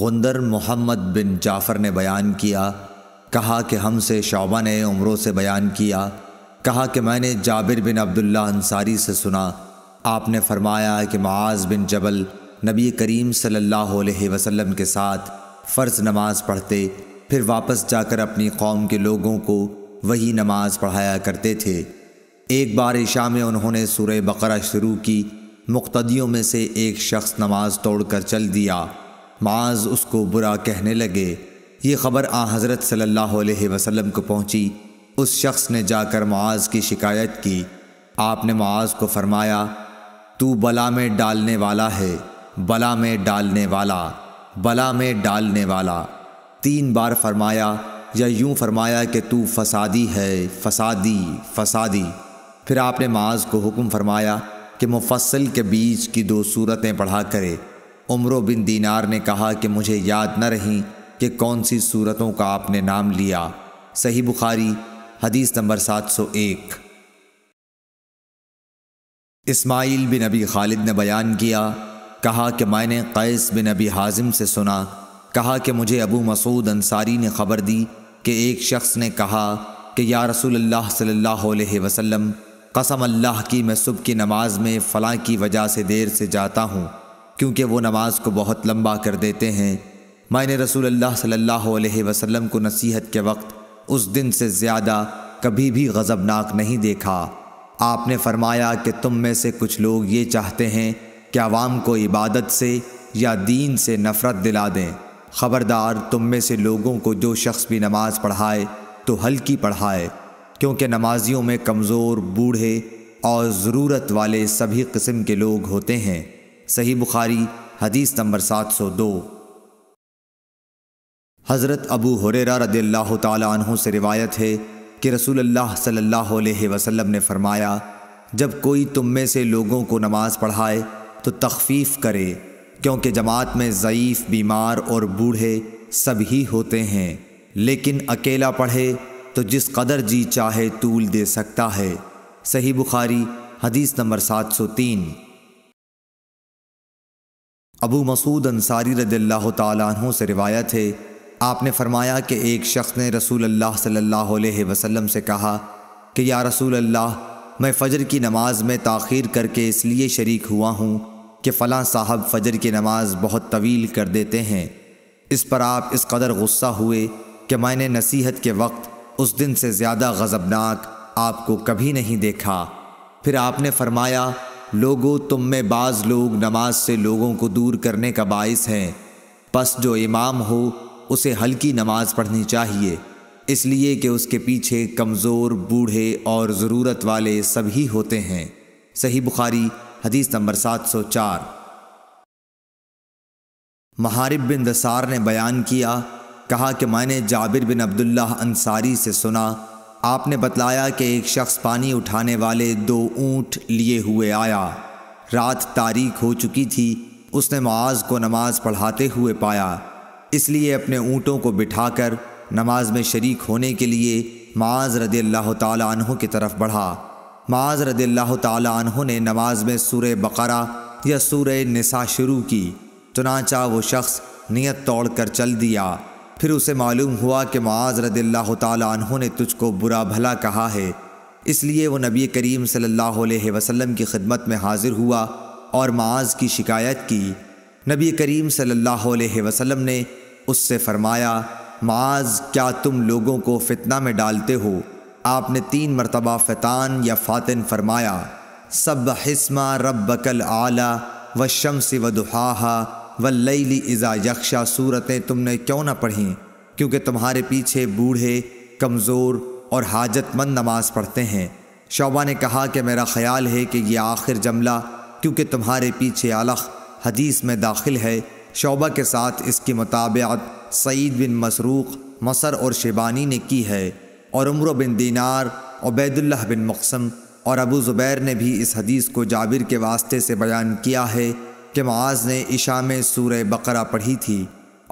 गुंदर मोहम्मद बिन जाफ़र ने बयान किया कहा कि हमसे शोबा ने उम्रों से बयान किया कहा कि मैंने जाबिर बिन अब्दुल्ला अंसारी से सुना आपने फरमाया कि माज बिन जबल नबी करीम सल्लल्लाहु अलैहि वसल्लम के साथ फ़र्ज़ नमाज पढ़ते फिर वापस जाकर अपनी कौम के लोगों को वही नमाज पढ़ाया करते थे एक बार ईशा में उन्होंने सूर्य बकरा शुरू की मुख्तियों में से एक शख्स नमाज तोड़कर चल दिया माज उसको बुरा कहने लगे ये खबर आ हज़रत सल्लल्लाहु अलैहि वसल्लम को पहुंची उस शख्स ने जाकर माज की शिकायत की आपने माज को फरमाया तू बला में डालने वाला है बला में डालने वाला बला में डालने वाला तीन बार फरमाया या यूं फरमाया कि तू फसादी है फसादी फसादी फिर आपने माज को हुक्म फरमाया कि मुफसल के बीच की दो सूरतें पढ़ा करे उम्र बिन दीनार ने कहा कि मुझे याद न रही कि कौन सी सूरतों का आपने नाम लिया सही बुखारी हदीस number 701 Ismail bin Abi Khalid ने बयान किया कहा कि मैंने कैस बिन अबी हाजिम से सुना कहा कि मुझे अबू मसूद अंसारी ने खबर दी कि एक शख्स ने कहा कि या रसूल अल्लाह सल्लल्लाहु अलैहि वसल्लम कसम अल्लाह की मैं सुबह की नमाज में फ़लाँ की वजह से देर से जाता हूँ क्योंकि वो नमाज को बहुत लंबा कर देते हैं मैंने रसूल अल्लाह सल्लल्लाहु अलैहि वसल्लम को नसीहत के वक्त उस दिन से ज़्यादा कभी भी गज़बनाक नहीं देखा आपने फरमाया कि तुम में से कुछ लोग ये चाहते हैं कि आवाम को इबादत से या दीन से नफ़रत दिला दें ख़बरदार तुम में से लोगों को जो शख्स भी नमाज़ पढ़ाए तो हल्की पढ़ाए क्योंकि नमाजियों में कमज़ोर बूढ़े और ज़रूरत वाले सभी किस्म के लोग होते हैं सही बुखारी हदीस नंबर सात सौ दो हज़रत अबू हुरेरा रदील्ला तहों से रिवायत है कि रसूल अल्लाह सल्लल्लाहु अलैहि वसल्लम ने फरमाया जब कोई तुम में से लोगों को नमाज़ पढ़ाए तो तखफीफ करे क्योंकि जमात में ज़यीफ़ बीमार और बूढ़े सभी होते हैं लेकिन अकेला पढ़े तो जिस कदर जी चाहे तूल दे सकता है सही बुखारी हदीस नंबर सात सौ तीन अबू मसूद अंसारी रदल्ला तहों से रिवायत है आपने फरमाया कि एक शख्स ने रसूल अल्लाह सल्लल्लाहु अलैहि वसल्लम से कहा कि या रसूल अल्लाह मैं फ़जर की नमाज में ताखिर करके इसलिए शरीक हुआ हूँ कि फ़लाँ साहब फ़जर की नमाज बहुत तवील कर देते हैं इस पर आप इस कदर गुस्सा हुए कि मैंने नसीहत के वक्त उस दिन से ज़्यादा गज़बनाक आपको कभी नहीं देखा फिर आपने फरमाया लोगो तुम में बाज लोग नमाज से लोगों को दूर करने का बायस हैं पस जो इमाम हो उसे हल्की नमाज पढ़नी चाहिए इसलिए कि उसके पीछे कमज़ोर बूढ़े और ज़रूरत वाले सभी होते हैं सही बुखारी हदीस नंबर 704 महारिब बिन दसार ने बयान किया कहा कि मैंने जाबिर बिन अब्दुल्ला अंसारी से सुना आपने बतलाया कि एक शख्स पानी उठाने वाले दो ऊँट लिए हुए आया रात तारीख हो चुकी थी उसने माज को नमाज पढ़ाते हुए पाया इसलिए अपने ऊँटों को बिठाकर नमाज में शरीक होने के लिए माज रदी अल्लाह तहों की तरफ बढ़ा माज रदी अल्लाह तहों ने नमाज में सूर बकरा या सूर नसा शुरू की चुनाचा वो शख्स नियत तोड़ कर चल दिया फिर उसे मालूम हुआ कि माज रदील्ला तहों ने तुझको बुरा भला कहा है इसलिए वो नबी करीम सल्लल्लाहु अलैहि वसल्लम की खिदमत में हाजिर हुआ और माज की शिकायत की नबी करीम सल्लल्लाहु अलैहि वसल्लम ने उससे फरमाया माज क्या तुम लोगों को फितना में डालते हो आपने तीन मरतबा फ़तान या फ़ातिन फरमाया सब हिस्मा रब बकल आला व शम से दुहाहा वल्लैली इज़ा यक्षा सूरतें तुमने क्यों ना पढ़ी क्योंकि तुम्हारे पीछे बूढ़े कमज़ोर और हाजतमंद नमाज पढ़ते हैं शोबा ने कहा कि मेरा ख्याल है कि यह आखिर जमला क्योंकि तुम्हारे पीछे अलख हदीस में दाखिल है शोबा के साथ इसकी मुताबियात सईद बिन मसरूक़ मसर और शेबानी ने की है और उम्र बिन दीनार अबैदुल्लह बिन मकसम और अबू ज़ुबैर ने भी इस हदीस को जाबिर के वास्ते से बयान किया है कि माज ने ईशा में सूर बकरा पढ़ी थी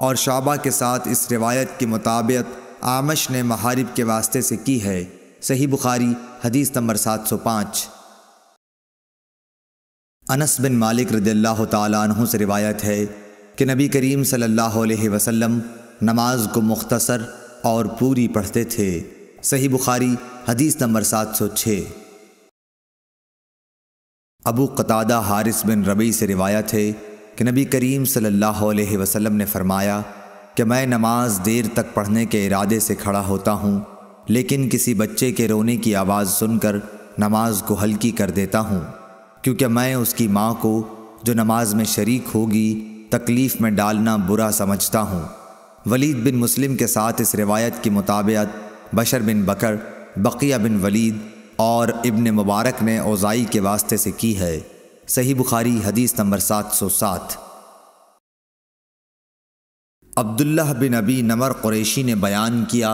और शाबा के साथ इस रिवायत के मुताबिक आमश ने महारिब के वास्ते से की है सही बुखारी हदीस नंबर सात सौ पाँच अनस बिन मालिक रदील्ला तु से रिवायत है कि नबी करीम सल्लल्लाहु अलैहि वसल्लम नमाज को मुख्तसर और पूरी पढ़ते थे सही बुखारी हदीस नंबर सात सौ छः अबू कतादा हारिस बिन रबी से रिवायत है कि नबी करीम सल्लल्लाहु अलैहि वसल्लम ने फरमाया कि मैं नमाज देर तक पढ़ने के इरादे से खड़ा होता हूँ लेकिन किसी बच्चे के रोने की आवाज़ सुनकर नमाज को हल्की कर देता हूँ क्योंकि मैं उसकी माँ को जो नमाज में शरीक होगी तकलीफ़ में डालना बुरा समझता हूँ वलीद बिन मुस्लिम के साथ इस रिवायत की मुताबियत बशर बिन बकर बकिया बिन वलीद और इब्न मुबारक ने ओज़ाई के वास्ते से की है सही बुखारी हदीस नंबर सात सौ सात अब्दुल्ला बिन अबी नमर कुरैशी ने बयान किया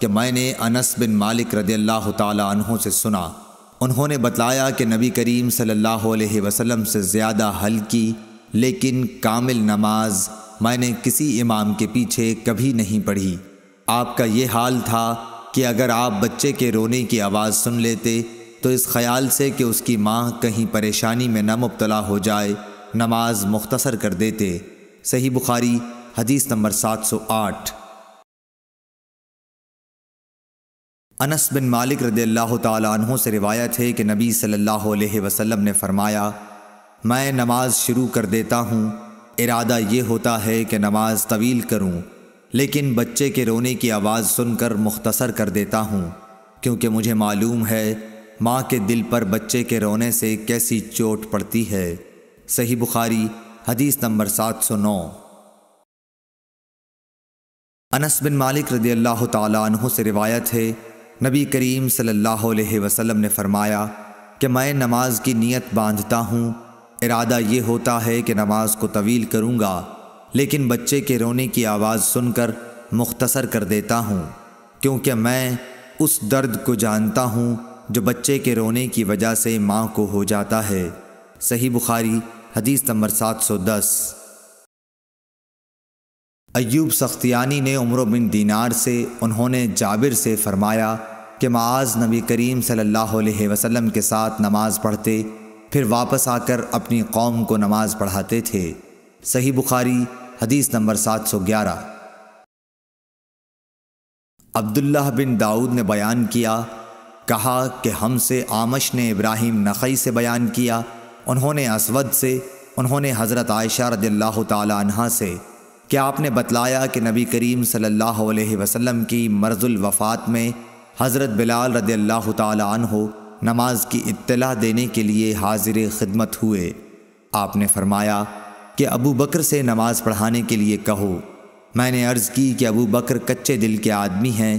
कि मैंने अनस बिन मालिक रदी अल्लाह तहों से सुना उन्होंने बताया कि नबी करीम सल्लल्लाहु अलैहि वसल्लम से ज़्यादा हल्की लेकिन कामिल नमाज मैंने किसी इमाम के पीछे कभी नहीं पढ़ी आपका ये हाल था कि अगर आप बच्चे के रोने की आवाज़ सुन लेते तो इस ख्याल से कि उसकी माँ कहीं परेशानी में न मुबतला हो जाए नमाज मुख्तसर कर देते सही बुखारी हदीस नंबर 708 अनस बिन मालिक रदी अल्लाह तहों से रिवायत है कि नबी सल्लल्लाहु अलैहि वसल्लम ने फरमाया मैं नमाज शुरू कर देता हूँ इरादा ये होता है कि नमाज तवील करूँ लेकिन बच्चे के रोने की आवाज़ सुनकर मुख्तसर कर देता हूँ क्योंकि मुझे मालूम है माँ के दिल पर बच्चे के रोने से कैसी चोट पड़ती है सही बुखारी हदीस नंबर सात सौ नौ अनस बिन मालिक रदी अल्लाह तहों से रिवायत है नबी करीम सल्लल्लाहु अलैहि वसल्लम ने फरमाया कि मैं नमाज की नीयत बांधता हूँ इरादा ये होता है कि नमाज को तवील करूँगा लेकिन बच्चे के रोने की आवाज़ सुनकर मुख्तसर कर देता हूँ क्योंकि मैं उस दर्द को जानता हूँ जो बच्चे के रोने की वजह से माँ को हो जाता है सही बुखारी हदीस नंबर 710 अयूब सख्तियानी ने उम्र बिन दीनार से उन्होंने जाबिर से फरमाया कि माज नबी करीम सल्लल्लाहु अलैहि वसल्लम के साथ नमाज़ पढ़ते फिर वापस आकर अपनी कौम को नमाज़ पढ़ाते थे सही बुखारी हदीस नंबर 711 अब्दुल्लाह बिन दाऊद ने बयान किया कहा कि हमसे आमश ने इब्राहिम नखई से बयान किया उन्होंने असवद से उन्होंने हज़रत आयशा रजल्ला तह से क्या आपने बतलाया कि नबी करीम सल्लल्लाहु अलैहि वसल्लम की मर्जुल वफ़ात में हज़रत बिलाल अल्लाह तहो नमाज की इत्तला देने के लिए हाजिर खिदमत हुए आपने फरमाया कि अबू बकर से नमाज़ पढ़ाने के लिए कहो मैंने अर्ज़ की कि अबू बकर कच्चे दिल के आदमी हैं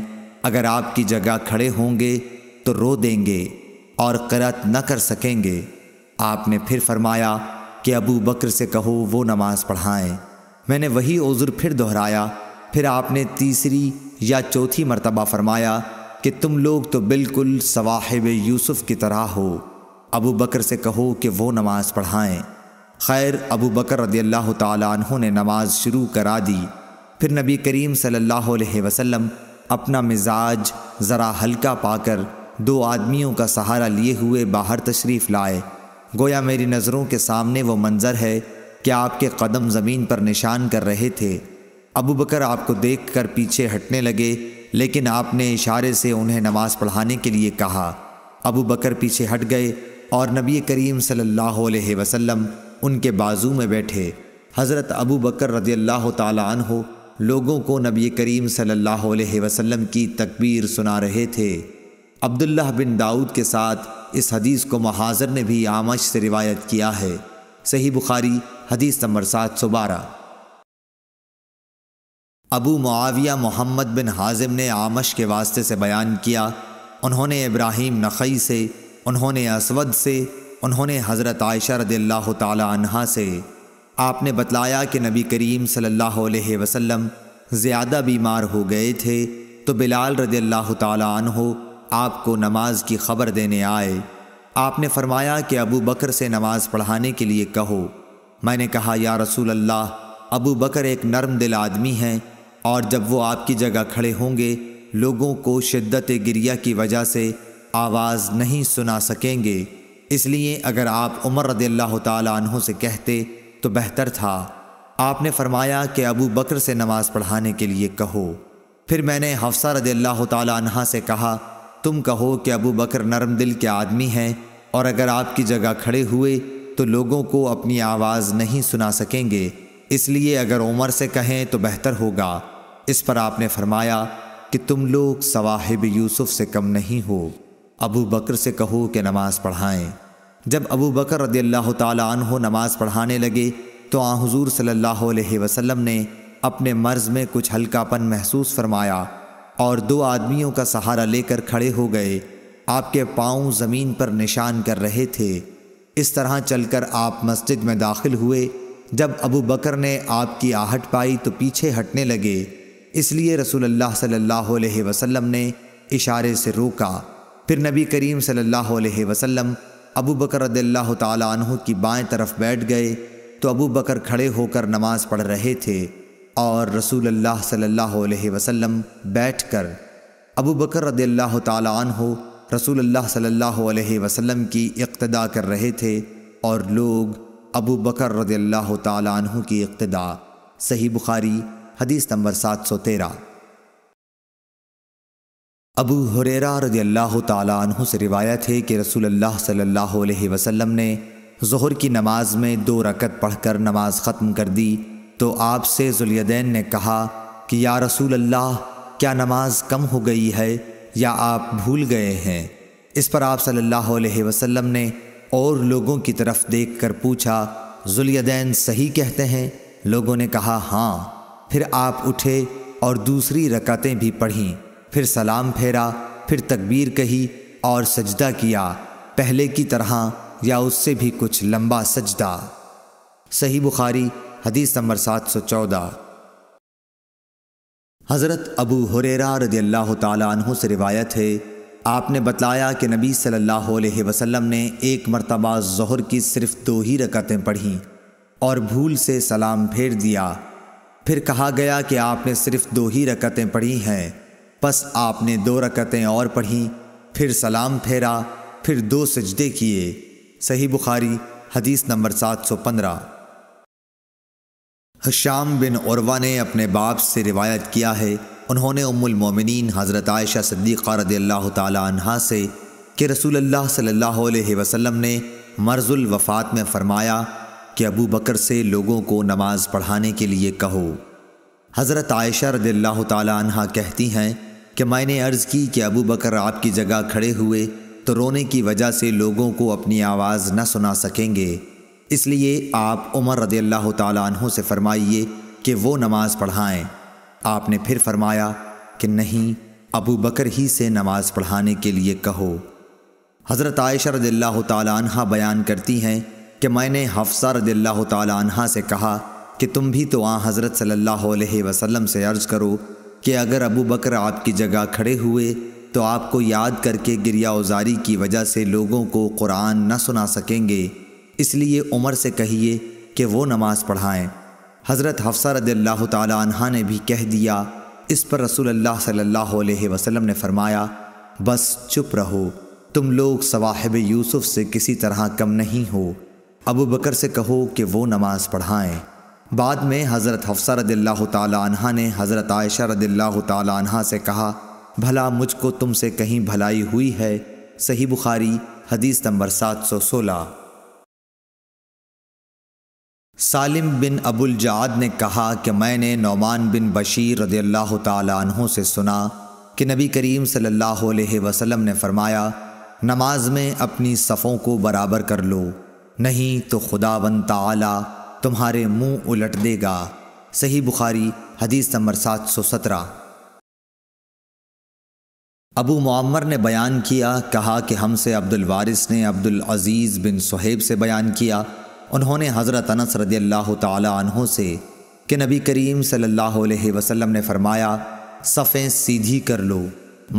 अगर आपकी जगह खड़े होंगे तो रो देंगे और करत न कर सकेंगे आपने फिर फरमाया कि अबू बकर से कहो वो नमाज़ पढ़ाएं मैंने वही उज़ुर फिर दोहराया फिर आपने तीसरी या चौथी मरतबा फरमाया कि तुम लोग तो बिल्कुल सवाहिब यूसुफ़ की तरह हो अबू बकर से कहो कि वो नमाज़ पढ़ाएं खैर अबू बकर रदी अल्लाह तु ने नमाज शुरू करा दी फिर नबी करीम सल्लल्लाहु अलैहि वसल्लम अपना मिजाज ज़रा हल्का पाकर दो आदमियों का सहारा लिए हुए बाहर तशरीफ़ लाए गोया मेरी नज़रों के सामने वो मंज़र है कि आपके कदम ज़मीन पर निशान कर रहे थे अबू बकर आपको देख कर पीछे हटने लगे लेकिन आपने इशारे से उन्हें नमाज पढ़ाने के लिए कहा अबू बकर पीछे हट गए और नबी करीम सल्लल्लाहु अलैहि वसल्लम उनके बाजू में बैठे हज़रत अबू बकर रदी अल्लाह तहो लोगों को नबी करीम सल्लल्लाहु अलैहि वसल्लम की तकबीर सुना रहे थे अब्दुल्लाह बिन दाऊद के साथ इस हदीस को महाजर ने भी आमश से रिवायत किया है सही बुखारी हदीस नंबर सात सौ बारह अबू मुआविया मोहम्मद बिन हाजिम ने आमश के वास्ते से बयान किया उन्होंने इब्राहिम नखई से उन्होंने असवद से उन्होंने हज़रत आयशा रदील्ला तहा से आपने बतलाया कि नबी करीम सल्लल्लाहु अलैहि वसल्लम ज़्यादा बीमार हो गए थे तो बिलाल रदील्ला तहो आपको नमाज की खबर देने आए आपने फरमाया कि अबू बकर से नमाज़ पढ़ाने के लिए कहो मैंने कहा या रसूल अल्लाह अबू बकर एक नरम दिल आदमी हैं और जब वो आपकी जगह खड़े होंगे लोगों को शिद्दत गिरिया की वजह से आवाज़ नहीं सुना सकेंगे इसलिए अगर आप उमर रदी अल्लाह तहों से कहते तो बेहतर था आपने फरमाया कि अबू बकर से नमाज़ पढ़ाने के लिए कहो फिर मैंने हफ्सा रदी अल्लाह तह से कहा तुम कहो कि अबू बकर नरम दिल के आदमी हैं और अगर आपकी जगह खड़े हुए तो लोगों को अपनी आवाज़ नहीं सुना सकेंगे इसलिए अगर उमर से कहें तो बेहतर होगा इस पर आपने फरमाया कि तुम लोग सवाहिब यूसुफ से कम नहीं हो अबू बकर से कहो कि नमाज़ पढ़ाएं जब अबू बकर रदी अल्लाह तु नमाज़ पढ़ाने लगे तो आ हजूर अलैहि वसल्लम ने अपने मर्ज़ में कुछ हल्कापन महसूस फरमाया और दो आदमियों का सहारा लेकर खड़े हो गए आपके पाँव ज़मीन पर निशान कर रहे थे इस तरह चलकर आप मस्जिद में दाखिल हुए जब अबू बकर ने आपकी आहट पाई तो पीछे हटने लगे इसलिए अल्लाह सल्लल्लाहु अलैहि वसल्लम ने इशारे से रोका फिर नबी करीम सल्लल्लाहु अलैहि वसल्लम अबू बकर रदल्ला तु की बाएं तरफ बैठ गए तो अबू बकर खड़े होकर नमाज पढ़ रहे थे और रसूल अल्लाह सल्लल्लाहु अलैहि वसल्लम बैठकर अबू बकर रदल्ला तु रसूल अल्लाह सल्लल्लाहु अलैहि वसल्लम की इक्तदा कर रहे थे और लोग अबू बकर रदल्ला तु की इक्तदा सही बुखारी हदीस नंबर सात अबू हुरेरा रजी अल्लाह तु से रिवायत है कि रसूल अल्लाह सल्लल्लाहु अलैहि वसल्लम ने जोहर की नमाज में दो रकत पढ़कर नमाज ख़त्म कर दी तो आपसे जुलयदैन ने कहा कि या रसूल अल्लाह क्या नमाज कम हो गई है या आप भूल गए हैं इस पर आप सल्लल्लाहु अलैहि वसल्लम ने और लोगों की तरफ देखकर पूछा जुलयदैन सही कहते हैं लोगों ने कहा हाँ फिर आप उठे और दूसरी रकतें भी पढ़ीं फिर सलाम फेरा फिर तकबीर कही और सजदा किया पहले की तरह या उससे भी कुछ लंबा सजदा सही बुखारी हदीस नंबर सात सौ चौदह हज़रत अबू हुरेरा रदी अल्लाह तु से रिवायत है आपने बतलाया कि नबी सल्लल्लाहु अलैहि वसल्लम ने एक मरतबा जहर की सिर्फ दो ही रकतें पढ़ीं और भूल से सलाम फेर दिया फिर कहा गया कि आपने सिर्फ दो ही रकतें पढ़ी हैं बस आपने दो रकतें और पढ़ी फिर सलाम फेरा फिर दो सजदे किए सही बुखारी हदीस नंबर सात सौ पंद्रह हशाम बिन औरवा ने अपने बाप से रिवायत किया है उन्होंने उम्मुल मोमिनीन हज़रत आयशा सद्दीक़ रदी अल्लाह तहा से कि रसूल अल्लाह सल्लल्लाहु अलैहि वसल्लम ने मर्जुल वफ़ात में फ़रमाया कि अबू बकर से लोगों को नमाज़ पढ़ाने के लिए कहो हज़रत आयशा रदी तह तहा कहती हैं कि मैंने अर्ज़ की कि अबू बकर आपकी जगह खड़े हुए तो रोने की वजह से लोगों को अपनी आवाज़ न सुना सकेंगे इसलिए आप उमर रदी अल्लाह तु से फरमाइए कि वो नमाज़ पढ़ाएँ आपने फिर फरमाया कि नहीं अबू बकर ही से नमाज़ पढ़ाने के लिए कहो हज़रत आयशा रदील्ला तह बयान करती हैं कि मैंने हफ्सा रदील्ला तहा से कहा कि तुम भी तो आ हज़रत सल्ला अलैहि से अर्ज़ करो कि अगर अबू बकर आपकी जगह खड़े हुए तो आपको याद करके गिरिया उजारी की वजह से लोगों को कुरान न सुना सकेंगे इसलिए उमर से कहिए कि वो नमाज़ पढ़ाएं हज़रत हफ्सा रद्ला तहा ने भी कह दिया इस पर रसूल अल्लाह सल्लल्लाहु अलैहि वसल्लम ने फरमाया बस चुप रहो तुम लोग सवाहब यूसुफ से किसी तरह कम नहीं हो अबू बकर से कहो कि वो नमाज़ पढ़ाएं बाद में हज़रत हफ्सा रदिल्ला तहा ने हज़रत आयशा रदिल्ला तहा से कहा भला मुझको तुमसे कहीं भलाई हुई है सही बुखारी हदीस नंबर सात सौ सोलह सालिम बिन अबुल जाद ने कहा कि मैंने नौमान बिन बशीर रदिल्ला तहों से सुना कि नबी करीम सल्लल्लाहु अलैहि वसल्लम ने फरमाया नमाज में अपनी सफ़ों को बराबर कर लो नहीं तो खुदा ताला तुम्हारे मुंह उलट देगा सही बुखारी हदीस नंबर सात सौ सत्रह अबू मामर ने बयान किया कहा कि हमसे अब्दुल वारिस ने अब्दुल अजीज़ बिन सुहेब से बयान किया उन्होंने हज़रत अनस रजी अल्लाह तहों से कि नबी करीम सल्लल्लाहु अलैहि वसल्लम ने फरमाया सफ़ें सीधी कर लो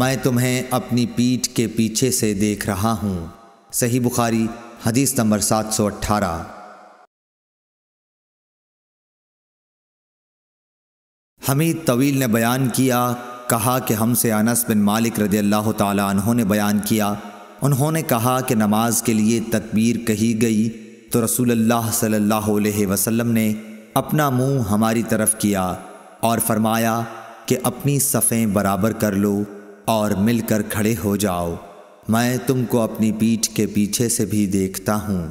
मैं तुम्हें अपनी पीठ के पीछे से देख रहा हूँ सही बुखारी हदीस नंबर सात सौ अट्ठारह हमीद तवील ने बयान किया कहा कि हमसे अनस बिन मालिक रजी अल्लाह तहों ने बयान किया उन्होंने कहा कि नमाज के लिए तकबीर कही गई तो रसूलुल्लाह सल्लल्लाहु अलैहि वसल्लम ने अपना मुंह हमारी तरफ किया और फरमाया कि अपनी सफ़ें बराबर कर लो और मिलकर खड़े हो जाओ मैं तुमको अपनी पीठ के पीछे से भी देखता हूँ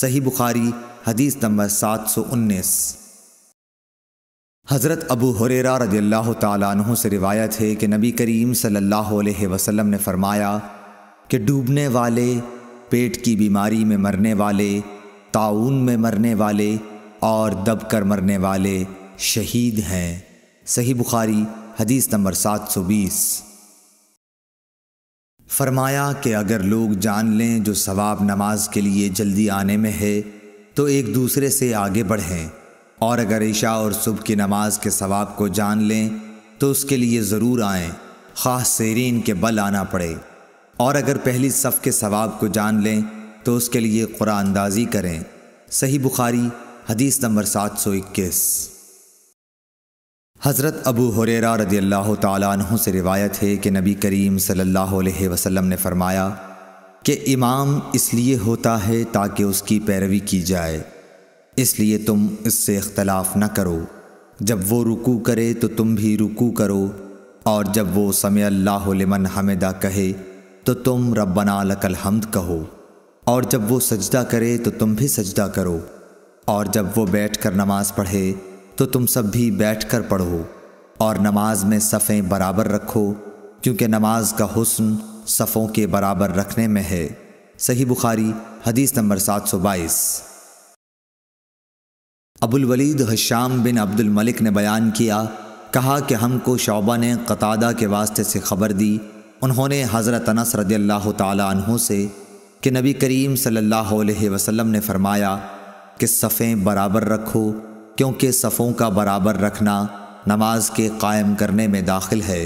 सही बुखारी हदीस नंबर सात सौ उन्नीस हज़रत अबू हुरेरा रजील्ला तु से रिवायत है कि नबी करीम सल्लल्लाहु अलैहि वसल्लम ने फरमाया कि डूबने वाले पेट की बीमारी में मरने वाले ताउन में मरने वाले और दब कर मरने वाले शहीद हैं सही बुखारी हदीस नंबर सात सौ बीस फरमाया कि अगर लोग जान लें जो सवाब नमाज के लिए जल्दी आने में है तो एक दूसरे से आगे बढ़ें और अगर ईशा और सुबह की नमाज के सवाब को जान लें तो उसके लिए ज़रूर आएँ ख़ास सरीन के बल आना पड़े और अगर पहली सफ़ के सवाब को जान लें तो उसके लिए क़ुरानंदाजी अंदाजी करें सही बुखारी हदीस नंबर सात सौ इक्कीस हज़रत अबू हुरेरा रदी अल्लाह तहों से रिवायत है कि नबी करीम सल्लल्लाहु अलैहि वसल्लम ने फ़रमाया कि इमाम इसलिए होता है ताकि उसकी पैरवी की जाए इसलिए तुम इससे इख्तलाफ न करो जब वो रुकू करे तो तुम भी रुकू करो और जब वो समय अल्लाह लिमन हमदा कहे तो तुम रब्बना लकल हमद कहो और जब वो सजदा करे तो तुम भी सजदा करो और जब वो बैठ कर नमाज़ पढ़े तो तुम सब भी बैठ कर पढ़ो और नमाज में सफ़ें बराबर रखो क्योंकि नमाज का हुस्न सफ़ों के बराबर रखने में है सही बुखारी हदीस नंबर सात सौ बाईस अबुलवलीद हशाम बिन अब्दुल मलिक ने बयान किया कहा कि हमको शौबा ने कतादा के वास्ते से ख़बर दी उन्होंने हज़रत अनस रदी अल्लाह तहों से कि नबी करीम सल्लल्लाहु अलैहि वसल्लम ने फ़रमाया कि सफ़ें बराबर रखो क्योंकि सफ़ों का बराबर रखना नमाज के कायम करने में दाखिल है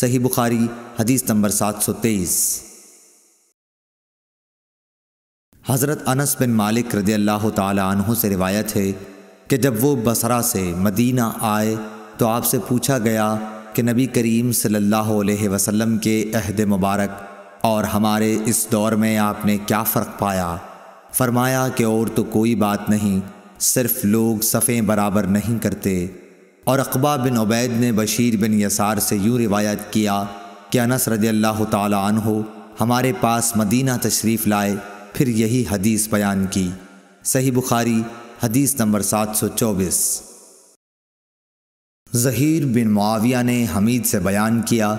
सही बुखारी हदीस नंबर सात सौ तेईस हज़रत अनस बिन मालिक रदी अल्लाह तहों से रिवायत है कि जब वो बसरा से मदीना आए तो आपसे पूछा गया कि नबी करीम सल्लल्लाहु अलैहि वसल्लम के अहद मुबारक और हमारे इस दौर में आपने क्या फ़र्क पाया फरमाया कि और तो कोई बात नहीं सिर्फ लोग सफ़ें बराबर नहीं करते और अकबा बिन उबैद ने बशीर बिन यसार से यूँ रिवायत किया कि अनस रदी अल्लाह तहो हमारे पास मदीना तशरीफ़ लाए फिर यही हदीस बयान की सही बुखारी हदीस नंबर 724 ज़हीर बिन मुआविया ने हमीद से बयान किया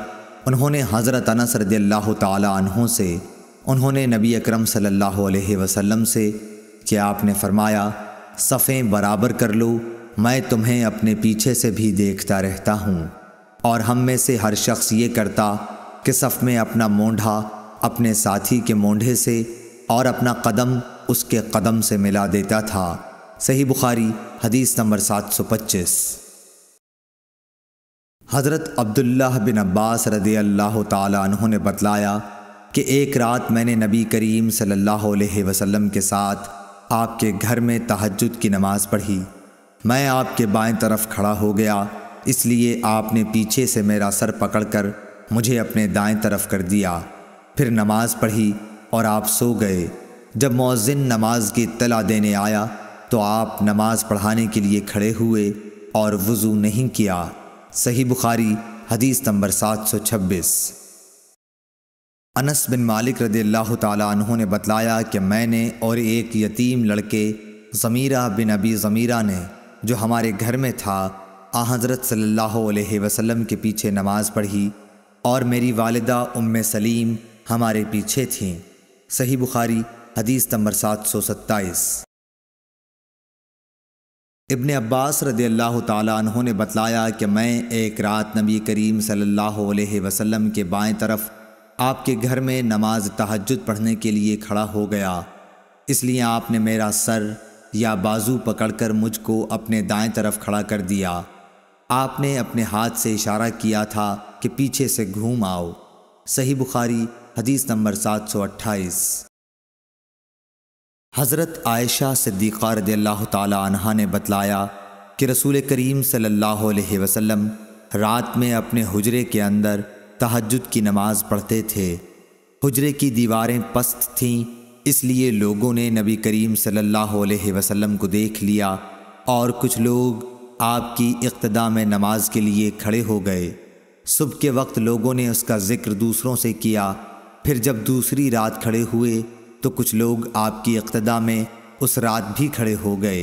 उन्होंने हज़रत अनस रदी अल्लाह तहों से उन्होंने नबी अकरम सल्लल्लाहु अलैहि वसल्लम से कि आपने फरमाया सफ़ें बराबर कर लो मैं तुम्हें अपने पीछे से भी देखता रहता हूँ और हम में से हर शख्स ये करता कि सफ़ में अपना मोंढा अपने साथी के मोंढे से और अपना कदम उसके कदम से मिला देता था सही बुखारी हदीस नंबर 725 हज़रत अब्दुल्लाह बिन अब्बास रदी अल्लाह तु ने बतलाया कि एक रात मैंने नबी करीम सल्लल्लाहु अलैहि वसल्लम के साथ आपके घर में तहजद की नमाज़ पढ़ी मैं आपके बाएं तरफ खड़ा हो गया इसलिए आपने पीछे से मेरा सर पकड़कर मुझे अपने दाएं तरफ कर दिया फिर नमाज़ पढ़ी और आप सो गए जब मौजिन नमाज की तला देने आया तो आप नमाज पढ़ाने के लिए खड़े हुए और वज़ू नहीं किया सही बुखारी हदीस नंबर 726 अनस बिन मालिक रदी अल्लाह तु ने बतलाया कि मैंने और एक यतीम लड़के ज़मीरा बिन अबी ज़मीरा ने जो हमारे घर में था आ हज़रत सल्लल्लाहु अलैहि वसल्लम के पीछे नमाज़ पढ़ी और मेरी वालदा उम सलीम हमारे पीछे थीं सही बुखारी हदीस नंबर सात सौ सत्ताईस इब्ने अब्बास रदी अल्लाह तहों ने बतलाया कि मैं एक रात नबी करीम सल्लल्लाहु अलैहि वसल्लम के बाएं तरफ आपके घर में नमाज तहजद पढ़ने के लिए खड़ा हो गया इसलिए आपने मेरा सर या बाजू पकड़कर मुझको अपने दाएं तरफ खड़ा कर दिया आपने अपने हाथ से इशारा किया था कि पीछे से घूम आओ सही बुखारी हदीस नंबर सात सौ अट्ठाईस हज़रत आयशा सिद्दीक़ा रदी अल्लाह तहा ने बतलाया कि रसूल करीम सल्लल्लाहु अलैहि वसल्लम रात में अपने हुजरे के अंदर तहजद की नमाज़ पढ़ते थे हुजरे की दीवारें पस्त थीं इसलिए लोगों ने नबी करीम सल्लल्लाहु अलैहि वसल्लम को देख लिया और कुछ लोग आपकी इक्तदा में नमाज के लिए खड़े हो गए सुबह के वक्त लोगों ने उसका ज़िक्र दूसरों से किया फिर जब दूसरी रात खड़े हुए तो कुछ लोग आपकी इकतदा में उस रात भी खड़े हो गए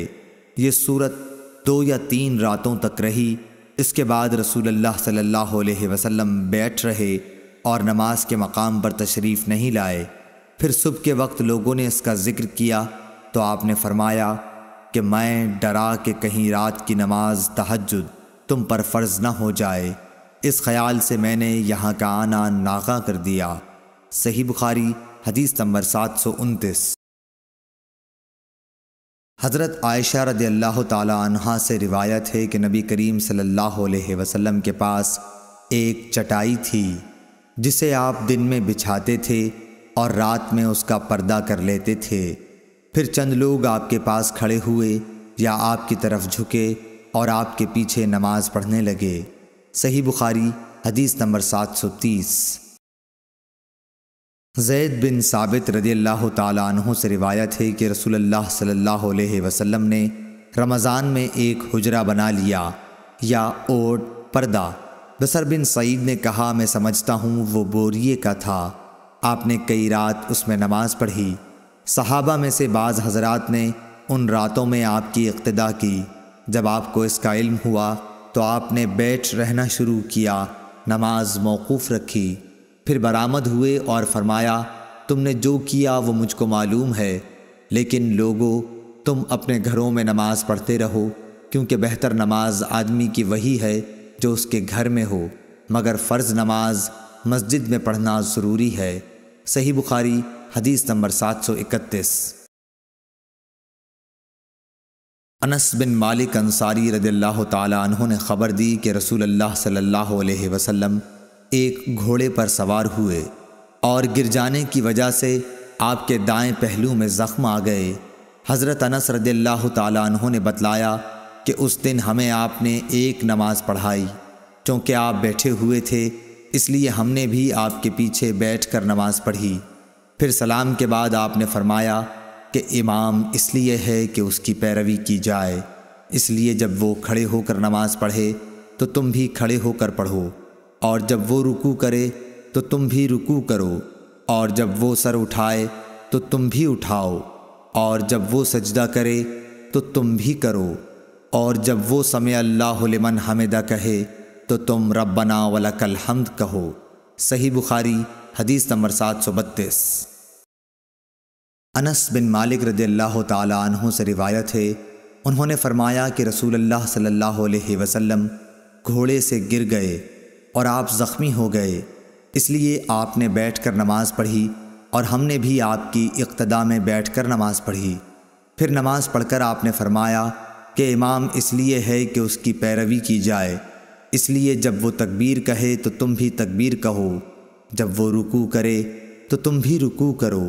ये सूरत दो या तीन रातों तक रही इसके बाद रसूल सल्लल्लाहु अलैहि वसल्लम बैठ रहे और नमाज के मकाम पर तशरीफ़ नहीं लाए फिर सुबह के वक्त लोगों ने इसका ज़िक्र किया तो आपने फरमाया कि मैं डरा के कहीं रात की नमाज तहजद तुम पर फ़र्ज़ न हो जाए इस ख्याल से मैंने यहाँ का आना नागा कर दिया सही बुखारी हदीस नंबर सात सौ उनतीस हज़रत आयशा रदी अल्लाह तहा से रिवायत है कि नबी करीम सल्लल्लाहु अलैहि वसल्लम के पास एक चटाई थी जिसे आप दिन में बिछाते थे और रात में उसका पर्दा कर लेते थे फिर चंद लोग आपके पास खड़े हुए या आपकी तरफ झुके और आपके पीछे नमाज पढ़ने लगे सही बुखारी हदीस नंबर सात सौ तीस जैद बिन साबित रदी अल्लाह तु से रिवायत है कि रसूलुल्लाह सल्लल्लाहु अलैहि वसल्लम ने रमज़ान में एक हुजरा बना लिया या ओट पर्दा बसर बिन सईद ने कहा मैं समझता हूँ वो बोरिए का था आपने कई रात उसमें नमाज पढ़ी सहाबा में से बाज़ हजरात ने उन रातों में आपकी इक्तदा की जब आपको इसका इल्म हुआ तो आपने बैठ रहना शुरू किया नमाज मौकूफ़ रखी फिर बरामद हुए और फरमाया तुमने जो किया वो मुझको मालूम है लेकिन लोगों तुम अपने घरों में नमाज पढ़ते रहो क्योंकि बेहतर नमाज आदमी की वही है जो उसके घर में हो मगर फ़र्ज़ नमाज मस्जिद में पढ़ना ज़रूरी है सही बुखारी हदीस नंबर सात सौ इकतीस अनस बिन मालिक अंसारी रदल्ला तहों ने ख़बर दी कि रसूल अल्लाह सल्लल्लाहु अलैहि वसल्लम एक घोड़े पर सवार हुए और गिर जाने की वजह से आपके दाएं पहलू में ज़ख्म आ गए हज़रत अनस रदील्ला ने बतलाया कि उस दिन हमें आपने एक नमाज़ पढ़ाई क्योंकि आप बैठे हुए थे इसलिए हमने भी आपके पीछे बैठ कर नमाज़ पढ़ी फिर सलाम के बाद आपने फरमाया कि इमाम इसलिए है कि उसकी पैरवी की जाए इसलिए जब वो खड़े होकर नमाज़ पढ़े तो तुम भी खड़े होकर पढ़ो और जब वो रुकू करे तो तुम भी रुकू करो और जब वो सर उठाए तो तुम भी उठाओ और जब वो सजदा करे तो तुम भी करो और जब वो समय अल्लाह लिमन हमिदा कहे तो तुम रब्बना कल हमद कहो सही बुखारी हदीस नंबर सात सौ बत्तीस अनस बिन मालिक रजी तहों से रिवायत है उन्होंने फरमाया कि रसूल अल्लाह सल्लल्लाहु अलैहि वसल्लम घोड़े से गिर गए और आप ज़ख्मी हो गए इसलिए आपने बैठ कर नमाज़ पढ़ी और हमने भी आपकी इक्तदा में बैठ कर नमाज़ पढ़ी फिर नमाज़ पढ़कर आपने फरमाया कि इमाम इसलिए है कि उसकी पैरवी की जाए इसलिए जब वो तकबीर कहे तो तुम भी तकबीर कहो जब वो रुकू करे तो तुम भी रुकू करो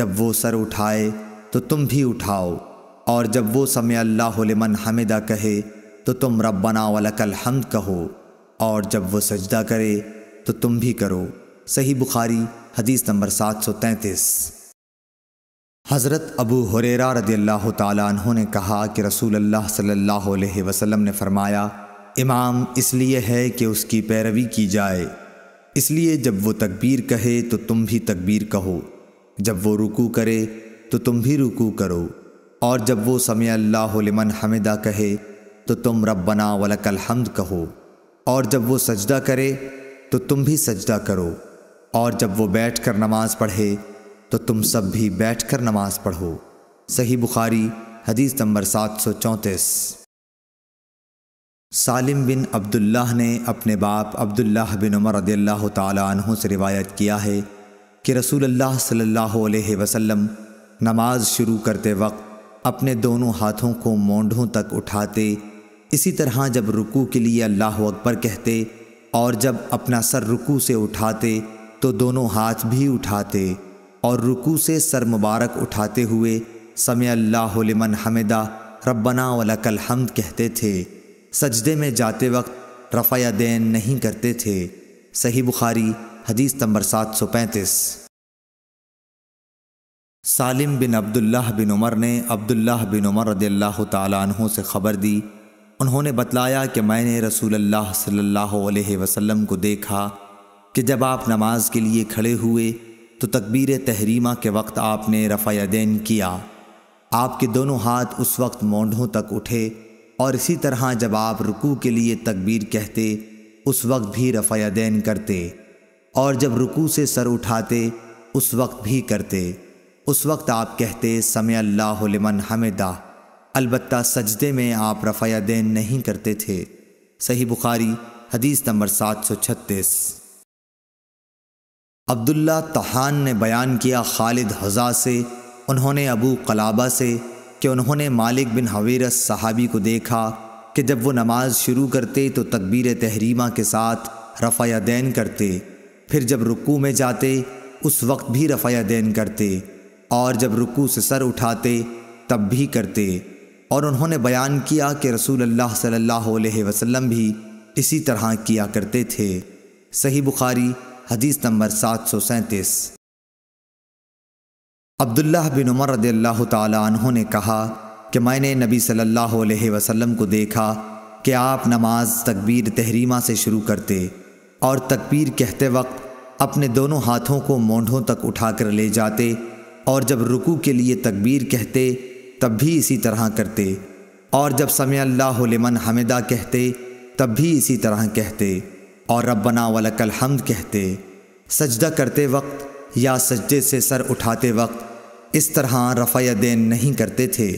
जब वो सर उठाए तो तुम भी उठाओ और जब वो समय अल्लाह लिमन हमिदा कहे तो तुम रब्बना वलकल हमद कहो और जब वो सजदा करे तो तुम भी करो सही बुखारी हदीस नंबर सात सौ तैंतीस हज़रत अबू हुरेरा रदी अल्लाह رسول ने कहा कि रसूल अल्लाह نے فرمایا امام ने फरमाया इमाम इसलिए है कि उसकी पैरवी की जाए इसलिए जब वो तकबीर कहे तो तुम भी तकबीर कहो जब वो रुकू करे तो तुम भी रुकू करो और जब वो समय اللہ لمن हमिदा कहे तो तुम ربنا ولک हमद कहो और जब वो सजदा करे तो तुम भी सजदा करो और जब वो बैठ कर नमाज पढ़े तो तुम सब भी बैठ कर नमाज पढ़ो सही बुखारी हदीस नंबर सात सौ चौंतीस सालिम बिन अब्दुल्लाह ने अपने बाप अब्दुल्लाह बिन उमर रदील्ला तु से रिवायत किया है कि रसूल अल्लाह सल्लल्लाहु अलैहि वसल्लम नमाज शुरू करते वक्त अपने दोनों हाथों को मोंढों तक उठाते इसी तरह जब रुकू के लिए अल्लाह अकबर कहते और जब अपना सर रुकू से उठाते तो दोनों हाथ भी उठाते और रुकू से सर मुबारक उठाते हुए समय अल्लाहमन हमदा रब्बना वलकल हमद कहते थे सजदे में जाते वक्त रफ़या दैन नहीं करते थे सही बुखारी हदीस नंबर सात सौ पैंतीस सालिम बिन अब्दुल्लाह बिन उमर ने अब्दुल्लाह बिन उमर रदील्ला तहों से ख़बर दी उन्होंने बतलाया कि मैंने रसूल अल्लाह सल्लल्लाहु अलैहि वसल्लम को देखा कि जब आप नमाज के लिए खड़े हुए तो तकबीर तहरीमा के वक्त आपने रफ़ादैन किया आपके दोनों हाथ उस वक्त मोंढों तक उठे और इसी तरह जब आप रुकू के लिए तकबीर कहते उस वक्त भी रफ़ादैन करते और जब रुकू से सर उठाते उस वक्त भी करते उस वक्त आप कहते समय अल्लाह लिमन हमदा अलबत् सजदे में आप रफाया दैन नहीं करते थे सही बुखारी हदीस नंबर सात सौ छत्तीस अब्दुल्ला तहान ने बयान किया खालिद हज़ा से उन्होंने अबू कलाबा से कि उन्होंने मालिक बिन हवेरस सहाबी को देखा कि जब वो नमाज शुरू करते तो तकबीर तहरीमा के साथ रफाया दैन करते फिर जब रुकू में जाते उस वक्त भी रफाया दैन करते और जब रुकू से सर उठाते तब भी करते और उन्होंने बयान किया कि रसूल अल्लाह सल्लल्लाहु अलैहि वसल्लम भी इसी तरह किया करते थे सही बुखारी हदीस नंबर सात सौ सैंतीस अब्दुल्लाह बिन उमर रदील्ला तहों ने कहा कि मैंने नबी सल्लल्लाहु अलैहि वसल्लम को देखा कि आप नमाज तकबीर तहरीमा से शुरू करते और तकबीर कहते वक्त अपने दोनों हाथों को मोंढों तक उठाकर ले जाते और जब रुकू के लिए तकबीर कहते तब भी इसी तरह करते और जब समय अल्लाह लिमन हमिदा कहते तब भी इसी तरह कहते और रब्बना वलकल हमद कहते सजदा करते वक्त या सजदे से सर उठाते वक्त इस तरह रफ़ा दैन नहीं करते थे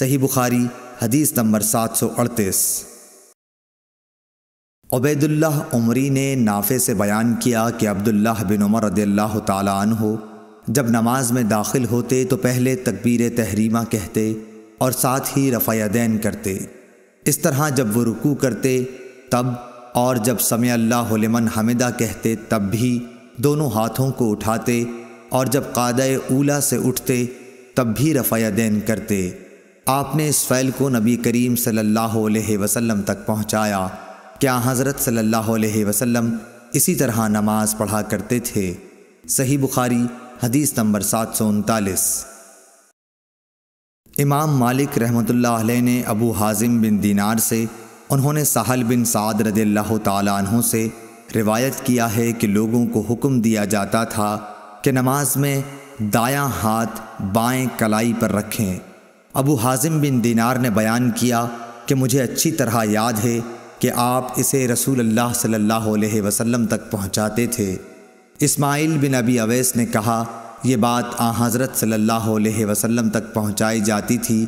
सही बुखारी हदीस नंबर सात सौ अड़तीस उबैदुल्ला उमरी ने नाफे से बयान किया कि अब्दुल्ला बिन उमर रदील्ला तन हो जब नमाज में दाखिल होते तो पहले तकबीर तहरीमा कहते और साथ ही रफ़ायादैन करते इस तरह जब वो रुकू करते तब और जब समय अल्लाह लमन हमिदा कहते तब भी दोनों हाथों को उठाते और जब काद ऊला से उठते तब भी रफ़ायादैन करते आपने इस फ़ैल को नबी करीम सल्लल्लाहु अलैहि वसल्लम तक पहुंचाया क्या हज़रत सल्लल्लाहु अलैहि वसल्लम इसी तरह नमाज़ पढ़ा करते थे सही बुखारी हदीस नंबर सात सौ उनतालीस इमाम मालिक रहमत ने अबू हाजिम बिन दीनार से उन्होंने साहल बिन साद रदील्ला तहों से रिवायत किया है कि लोगों को हुक्म दिया जाता था कि नमाज में दायां हाथ बाएं कलाई पर रखें अबू हाजिम बिन दीनार ने बयान किया कि मुझे अच्छी तरह याद है कि आप इसे रसूल अल्लाह सल्लल्लाहु अलैहि वसल्लम तक पहुंचाते थे इस्माइल बिन अबी अवैस ने कहा यह बात आ हज़रत सल्लल्लाहु अलैहि वसल्लम तक पहुंचाई जाती थी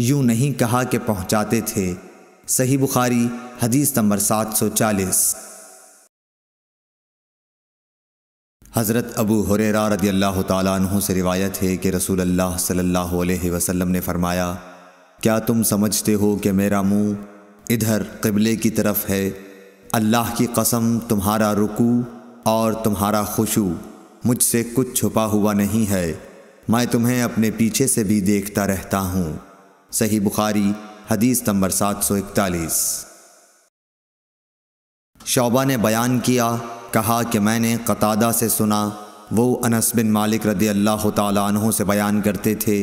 यूं नहीं कहा कि पहुंचाते थे सही बुखारी हदीस नंबर 740 हज़रत अबू हुरेरा रदी अल्लाह तु से रिवायत है कि रसूल अल्लाह सल्लल्लाहु अलैहि वसल्लम ने फरमाया क्या तुम समझते हो कि मेरा मुंह इधर क़िबले की तरफ है अल्लाह की कसम तुम्हारा रुकू और तुम्हारा खुशू मुझसे कुछ छुपा हुआ नहीं है मैं तुम्हें अपने पीछे से भी देखता रहता हूँ सही बुखारी हदीस नंबर 741 शौबा ने बयान किया कहा कि मैंने कतादा से सुना वो अनस बिन मालिक रदी अल्लाह तहों से बयान करते थे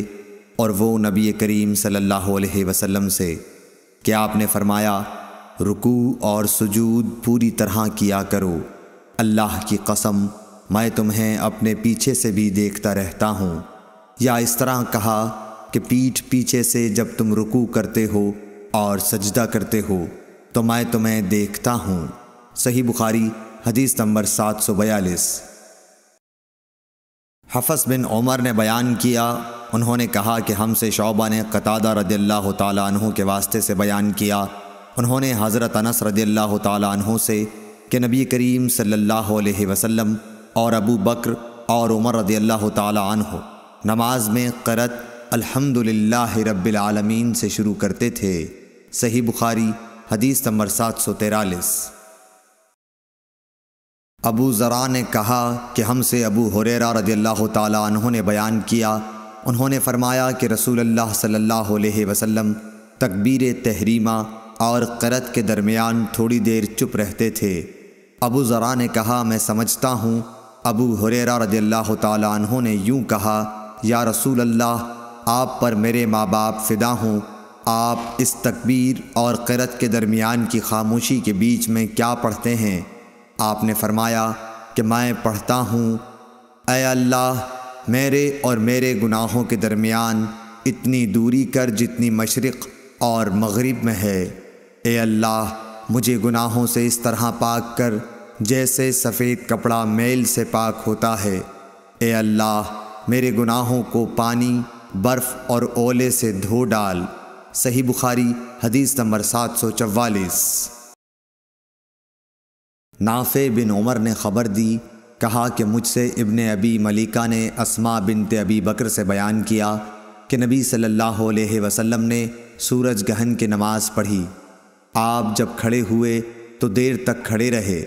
और वो नबी करीम सल्लल्लाहु अलैहि वसल्लम से क्या आपने फरमाया रुकू और सुजूद पूरी तरह किया करो अल्लाह की कसम मैं तुम्हें अपने पीछे से भी देखता रहता हूँ या इस तरह कहा कि पीठ पीछे से जब तुम रुकू करते हो और सजदा करते हो तो मैं तुम्हें देखता हूँ सही बुखारी हदीस नंबर सात सौ बयालीस हफस बिन उमर ने बयान किया उन्होंने कहा कि हमसे शौबा ने कतादा रदील्ला तहों के वास्ते से बयान किया उन्होंने हज़रत अनस रदील्ला तहों से कि नबी करीम सल्लल्लाहु अलैहि वसल्लम और अबू बकर और उमर रदी अल्लाह हो नमाज में करत अल्हम्दुलिल्लाह रब्बिल आलमीन से शुरू करते थे सही बुखारी हदीस नंबर सात सौ तैरालीस अबू ज़रा ने कहा कि हमसे अबू हुरेरा रदी अल्लाह तहों ने बयान किया उन्होंने फरमाया कि रसूल अल्लाह सल्लल्लाहु अलैहि वसल्लम तकबीर तहरीमा और करत के दरमियान थोड़ी देर चुप रहते थे अबू ज़रा ने कहा मैं समझता हूँ अबू हुरेरा रजील्ला तहों ने यूँ कहा या रसूल अल्लाह आप पर मेरे माँ बाप फिदा हूँ आप इस तकबीर और करत के दरमियान की खामोशी के बीच में क्या पढ़ते हैं आपने फरमाया कि मैं पढ़ता हूँ अल्लाह मेरे और मेरे गुनाहों के दरमियान इतनी दूरी कर जितनी मशरक़ और मगरिब में है ए अल्लाह मुझे गुनाहों से इस तरह पाक कर जैसे सफ़ेद कपड़ा मेल से पाक होता है ए अल्लाह मेरे गुनाहों को पानी बर्फ़ और ओले से धो डाल सही बुखारी हदीस नंबर सात सौ चवालीस नाफे बिन उमर ने ख़बर दी कहा कि मुझसे इबन अबी मलिका ने असमा बिन अबी बकर से बयान किया कि नबी सल्लल्लाहु अलैहि वसल्लम ने सूरज गहन की नमाज़ पढ़ी आप जब खड़े हुए तो देर तक खड़े रहे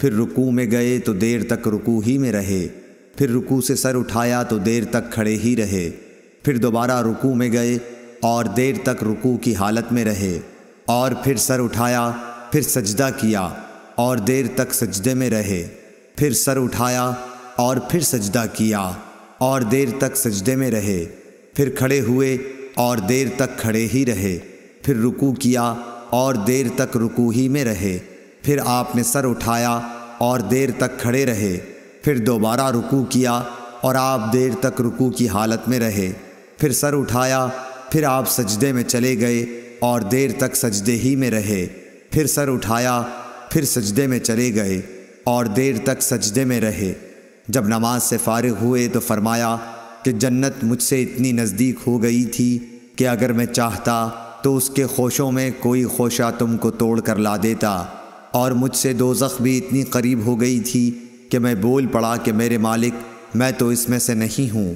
फिर रुकू में गए तो देर तक रुकू ही में रहे फिर रुकू से सर उठाया तो देर तक खड़े ही रहे फिर दोबारा रुकू में गए और देर तक रुकू की हालत में रहे और फिर सर उठाया फिर सजदा किया और देर तक सजदे में रहे फिर सर उठाया और फिर सजदा किया और देर तक सजदे में रहे फिर खड़े हुए और देर तक खड़े ही रहे फिर रुकू किया और देर तक रुकू ही में रहे फिर आपने सर उठाया और देर तक खड़े रहे फिर दोबारा रुकू किया और आप देर तक रुकू की हालत में रहे फिर सर उठाया फिर आप सजदे में चले गए और देर तक सजदे ही में रहे फिर सर उठाया फिर सजदे में चले गए और देर तक सजदे में रहे जब नमाज से फारग हुए तो फरमाया कि जन्नत मुझसे इतनी नज़दीक हो गई थी कि अगर मैं चाहता तो उसके खोशों में कोई खोशा तुमको तोड़ कर ला देता और मुझसे दो दोजख भी इतनी करीब हो गई थी कि मैं बोल पड़ा कि मेरे मालिक मैं तो इसमें से नहीं हूँ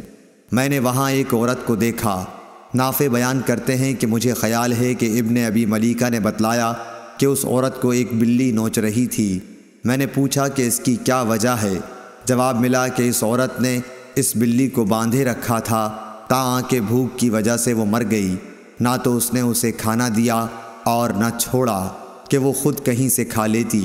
मैंने वहाँ एक औरत को देखा नाफे बयान करते हैं कि मुझे ख्याल है कि इब्न अबी मलिका ने बतलाया कि उस औरत को एक बिल्ली नोच रही थी मैंने पूछा कि इसकी क्या वजह है जवाब मिला कि इस औरत ने इस बिल्ली को बांधे रखा था ता आके भूख की वजह से वो मर गई ना तो उसने उसे खाना दिया और न छोड़ा कि वो खुद कहीं से खा लेती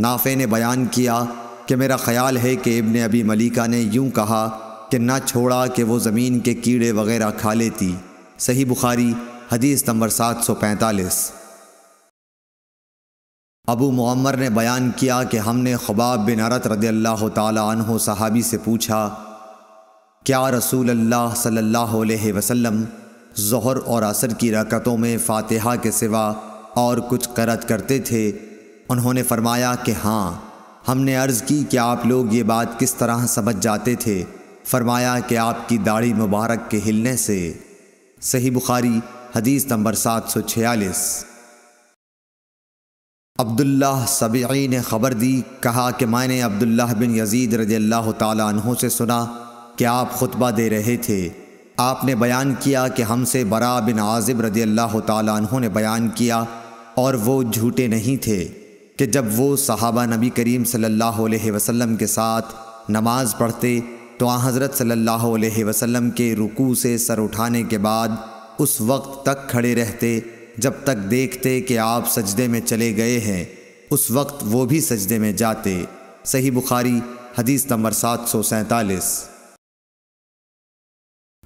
नाफे ने बयान किया कि मेरा ख्याल है कि इब्ने अभी मलिका ने यूं कहा कि ना छोड़ा कि वो ज़मीन के कीड़े वगैरह खा लेती सही बुखारी हदीस नंबर सात सौ पैंतालीस अबू मुअम्मर ने बयान किया कि हमने खबाब बिन अरत रदी अल्लाह तहों सहाबी से पूछा क्या रसूल अल्लाह सल्लल्लाहु अलैहि वसल्लम जहर और असर की रकतों में फातिहा के सिवा और कुछ करत करते थे उन्होंने फरमाया कि हाँ हमने अर्ज़ की कि आप लोग ये बात किस तरह समझ जाते थे फरमाया कि आपकी दाढ़ी मुबारक के हिलने से सही बुखारी हदीस नंबर सात सौ छियालीस अब्दुल्ला सबई ने ख़बर दी कहा कि मैंने अब्दुल्ला बिन यजीद रजी अल्लाह से सुना कि आप खुतबा दे रहे थे आपने बयान किया कि हमसे बरा बिन आज़िब रदी अल्लाह तहों ने बयान किया और वो झूठे नहीं थे कि जब वो सहाबा नबी करीम सल्लल्लाहु अलैहि वसल्लम के साथ नमाज़ पढ़ते तो आ हज़रत सल्लल्लाहु अलैहि वसल्लम के रुकू से सर उठाने के बाद उस वक्त तक खड़े रहते जब तक देखते कि आप सजदे में चले गए हैं उस वक्त वो भी सजदे में जाते सही बुखारी हदीस नंबर सात सौ सैंतालीस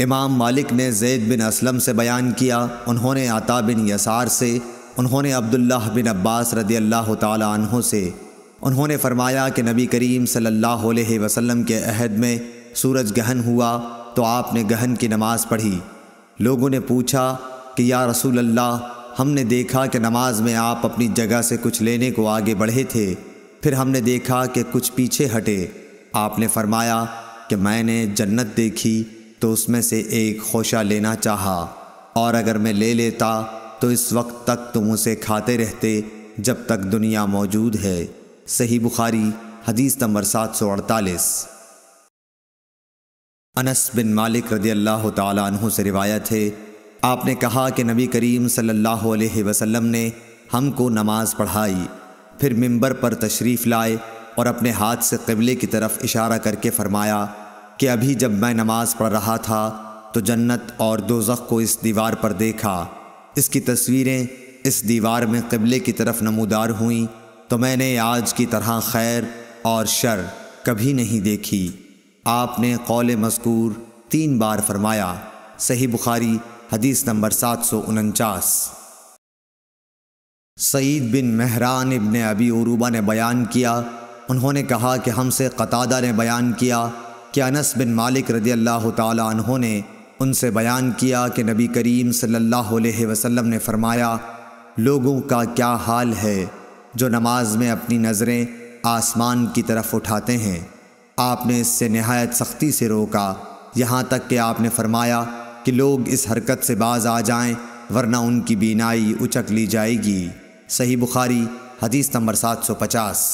इमाम मालिक ने जैद बिन असलम से बयान किया उन्होंने आता बिन यसार से उन्होंने अब्दुल्लाह बिन अब्बास रदी अल्लाह तहों से उन्होंने फरमाया कि नबी करीम सल्लल्लाहु अलैहि वसल्लम के अहद में सूरज गहन हुआ तो आपने गहन की नमाज़ पढ़ी लोगों ने पूछा कि या रसूल अल्लाह हमने देखा कि नमाज में आप अपनी जगह से कुछ लेने को आगे बढ़े थे फिर हमने देखा कि कुछ पीछे हटे आपने फरमाया कि मैंने जन्नत देखी तो उसमें से एक खोशा लेना चाहा और अगर मैं ले लेता तो इस वक्त तक तुम उसे खाते रहते जब तक दुनिया मौजूद है सही बुखारी हदीस नंबर सात सौ अड़तालीस अनस बिन मालिक रदी अल्लाह तु से रिवायत है आपने कहा कि नबी करीम सल्लल्लाहु अलैहि वसल्लम ने हमको नमाज पढ़ाई फिर मिंबर पर तशरीफ़ लाए और अपने हाथ से कबले की तरफ इशारा करके फरमाया कि अभी जब मैं नमाज पढ़ रहा था तो जन्नत और दोजख को इस दीवार पर देखा इसकी तस्वीरें इस दीवार में कबले की तरफ नमूदार हुई तो मैंने आज की तरह खैर और शर कभी नहीं देखी आपने कौल मस्कूर तीन बार फरमाया सही बुखारी हदीस नंबर सात सौ उनचास सईद बिन मेहरान इबन अबी उरूबा ने बयान किया उन्होंने कहा कि हमसे कतादा ने बयान किया कि अनस बिन मालिक रदी अल्लाह तहों ने उनसे बयान किया कि नबी करीम सल्लल्लाहु अलैहि वसल्लम ने फरमाया लोगों का क्या हाल है जो नमाज में अपनी नज़रें आसमान की तरफ उठाते हैं आपने इससे नहायत सख्ती से रोका यहाँ तक कि आपने फरमाया कि लोग इस हरकत से बाज आ जाएं वरना उनकी बीनाई उचक ली जाएगी सही बुखारी हदीस नंबर सात सौ पचास